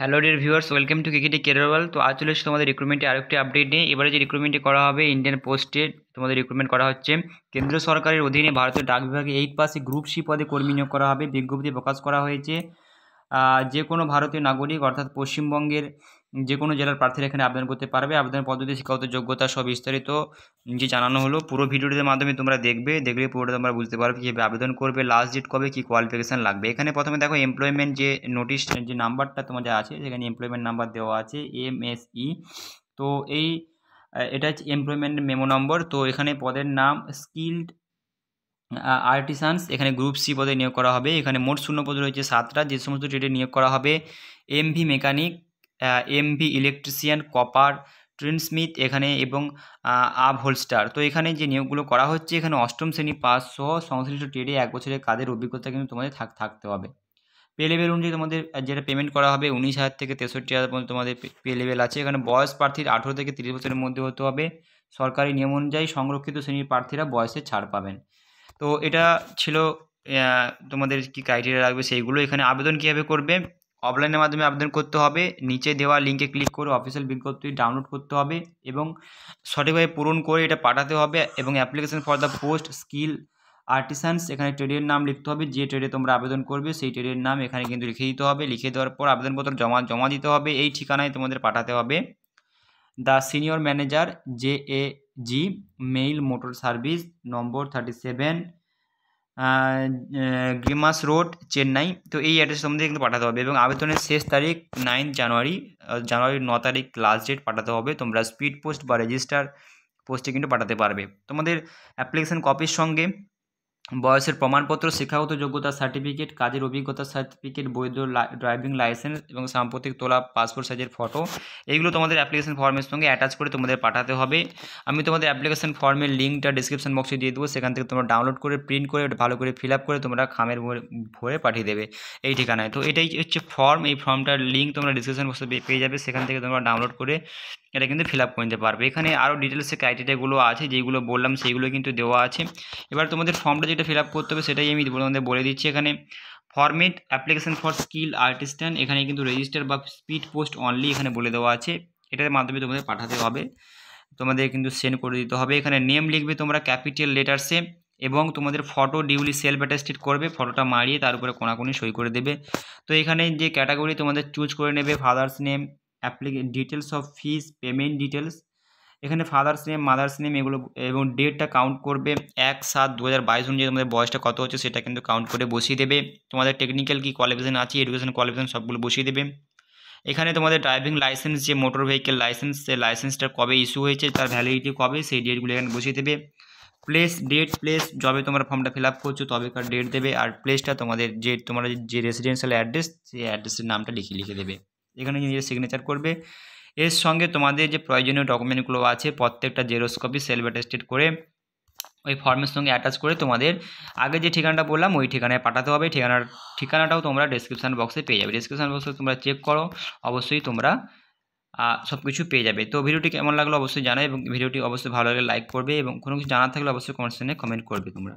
hello dear viewers welcome to ক্রিকেটে কেরওয়াল তো আজ চলে এসে তোমাদের রিক্রুটমেন্টে আরেকটি আপডেট নিয়ে এবারে যে রিক্রুটমেন্টে করা হবে ইন্ডিয়ান পোস্টে তোমাদের রিক্রুটমেন্ট করা হচ্ছে কেন্দ্র সরকারের অধীনে ভারতের ডাক বিভাগে এইট পাসে গ্রুপ সি পদে কর্মী নিয়োগ করা হবে বিজ্ঞপ্তি প্রকাশ করা হয়েছে যে কোনো ভারতীয় নাগরিক অর্থাৎ পশ্চিমবঙ্গের যে কোনো জেলার প্রার্থীরা এখানে আবেদন করতে পারবে আবেদন পদ্ধতি শিক্ষাগত যোগ্যতা সব বিস্তারিত যে জানানো হলো পুরো ভিডিওটির মাধ্যমে তোমরা দেখবে দেখলে পুরোটা তোমরা বুঝতে পারবে কীভাবে আবেদন করবে লাস্ট ডেট কবে কী কোয়ালিফিকেশান লাগবে এখানে প্রথমে দেখো এমপ্লয়মেন্ট যে নোটিশ যে নাম্বারটা তোমাদের আছে সেখানে এমপ্লয়মেন্ট নাম্বার দেওয়া আছে এম এস ই তো এই এটা হচ্ছে এমপ্লয়মেন্ট মেমো নম্বর তো এখানে পদের নাম স্কিল্ড আর্টিসানস এখানে গ্রুপ সি পদে নিয়োগ করা হবে এখানে মোট শূন্য পদ রয়েছে সাতটা যে সমস্ত ট্রেডে নিয়োগ করা হবে MV mechanic MB electrician copper tinsmith এখানে এবং আব হোলস্টার তো এখানে যে নিয়োগগুলো করা হচ্ছে এখানে অষ্টম শ্রেণী পাস সহ সংশ্লিষ্ট ট্রেডে এক বছরের কাদের অভিজ্ঞতা কিন্তু তোমাদের থাক থাকতে হবে পে লেভেল অনুযায়ী তোমাদের যেটা পেমেন্ট করা হবে উনিশ হাজার থেকে তেষট্টি হাজার পর্যন্ত তোমাদের পে লেভেল আছে এখানে বয়স প্রার্থীর আঠেরো থেকে তিরিশ বছরের মধ্যে হতে হবে সরকারি নিয়ম অনুযায়ী সংরক্ষিত শ্রেণীর প্রার্থীরা বয়সে ছাড় পাবেন তো এটা ছিল তোমাদের কি ক্রাইটেরিয়া লাগবে সেইগুলো এখানে আবেদন কীভাবে করবে অফলাইনের মাধ্যমে আবেদন করতে হবে নিচে দেওয়া লিঙ্কে ক্লিক করে অফিসিয়াল বিজ্ঞপ্তি ডাউনলোড করতে হবে এবং সঠিকভাবে পূরণ করে এটা পাঠাতে হবে এবং application for the post skill artisans এখানে ট্রেডের নাম লিখতে হবে যে ট্রেডে তোমরা আবেদন করবে সেই ট্রেডের নাম এখানে কিন্তু লিখে দিতে হবে লিখে দেওয়ার পর আবেদনপত্র জমা জমা দিতে হবে এই ঠিকানায় তোমাদের পাঠাতে হবে the senior manager J A G mail motor service number thirty seven Greams road Chennai তো এই অ্যাড্রেস তোমাদের কিন্তু পাঠাতে হবে এবং আবেদনের শেষ তারিখ নাইন জানুয়ারি জানুয়ারির ন তারিখ লাস্ট ডেট পাঠাতে হবে তোমরা স্পিড পোস্ট বা রেজিস্টার পোস্টে কিন্তু পাঠাতে পারবে তোমাদের অ্যাপ্লিকেশান কপির সঙ্গে বয়সের প্রমাণপত্র শিক্ষাগত যোগ্যতা সার্টিফিকেট কাজের অভিজ্ঞতা সার্টিফিকেট বৈধ ড্রাইভিং লাইসেন্স এবং সাম্প্রতিক তোলা পাসপোর্ট সাইজের ফটো এইগুলো তোমাদের অ্যাপ্লিকেশন ফর্মের সঙ্গে অ্যাটাচ করে তোমাদের পাঠাতে হবে আমি তোমাদের অ্যাপ্লিকেশন ফর্মের লিঙ্কটা ডিসক্রিপশন বক্সে দিয়ে দেবো সেখান থেকে তোমরা ডাউনলোড করে প্রিন্ট করে ভালো করে ফিল করে তোমরা খামের ভরে পাঠিয়ে দেবে এই ঠিকানায় তো এটাই হচ্ছে ফর্ম এই ফর্মটার লিঙ্ক তোমরা ডিসক্রিপশন বক্সে পেয়ে যাবে সেখান থেকে তোমরা ডাউনলোড করে এটা কিন্তু ফিল আপ করে নিতে পারবে এখানে আরও ডিটেলসে ক্রাইটেরিয়াগুলো আছে যেগুলো বললাম সেইগুলো কিন্তু দেওয়া আছে এবার তোমাদের ফর্মটা যেটা ফিল আপ করতে হবে সেটাই আমি তোমাদের বলে দিচ্ছি এখানে format application for skill artisans এখানে কিন্তু রেজিস্টার বা স্পিড পোস্ট অনলি এখানে বলে দেওয়া আছে এটার মাধ্যমে তোমাদের পাঠাতে হবে তোমাদের কিন্তু সেন্ড করে দিতে হবে এখানে নেম লিখবে তোমরা ক্যাপিটাল লেটার্সে এবং তোমাদের ফটো ডিউলি সেলফ অ্যাটাস্টেড করবে ফটোটা মারিয়ে তার উপরে কোনাকুনি সই করে দেবে তো এখানে যে ক্যাটাগরি তোমাদের চুজ করে নেবে ফাদার্স নেম অ্যাপ্লিকে details of fees payment details এখানে ফাদার্স নেম মাদার্স নেম এগুলো এবং ডেটটা কাউন্ট করবে এক সাত দু হাজার বাইশ অনুযায়ী তোমাদের বয়সটা কত হচ্ছে সেটা কিন্তু কাউন্ট করে বসিয়ে দেবে তোমাদের টেকনিক্যাল কী কোয়ালিফিকেশান আছে এডুকেশন কোয়ালিফিকেশন সবগুলো বসিয়ে দেবে এখানে তোমাদের ড্রাইভিং লাইসেন্স যে মোটর ভেহিকেল লাইসেন্স সে লাইসেন্সটা কবে ইস্যু হয়েছে তার ভ্যালিডিটি কবে সেই ডেটগুলো এখানে বসিয়ে দেবে প্লেস ডেট প্লেস যবে তোমরা ফর্মটা ফিল আপ করছো তবেকার ডেট দেবে আর প্লেসটা তোমাদের যে তোমার যে রেসিডেন্সিয়াল অ্যাড্রেস সেই অ্যাড্রেসের নামটা লিখে লিখে দেবে এখানে নিজের সিগনেচার করবে এর সঙ্গে তোমাদের যে প্রয়োজনীয় ডকুমেন্টগুলো আছে প্রত্যেকটা জেরোস কপি সেলফ অ্যাটেস্টেড করে ওই ফর্মের সঙ্গে অ্যাটাচ করে তোমাদের আগে যে ঠিকানাটা বললাম ওই ঠিকানায় পাঠাতে হবে ঠিকানার ঠিকানাটাও তোমরা ডিসক্রিপশান বক্সে পেয়ে যাবে ডিসক্রিপশান বক্সে তোমরা চেক করো অবশ্যই তোমরা সব কিছু পেয়ে যাবে তো ভিডিওটি কেমন লাগলো অবশ্যই জানাই এবং ভিডিওটি অবশ্যই ভালো লাগলে লাইক করবে এবং কোনো কিছু জানার থাকলে অবশ্যই কমেন্ট কমেন্ট করবে তোমরা